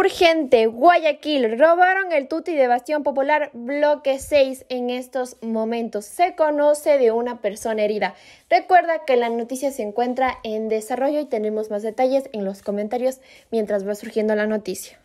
Urgente, Guayaquil, robaron el tuti de Bastión Popular Bloque 6 en estos momentos. Se conoce de una persona herida. Recuerda que la noticia se encuentra en desarrollo y tenemos más detalles en los comentarios mientras va surgiendo la noticia.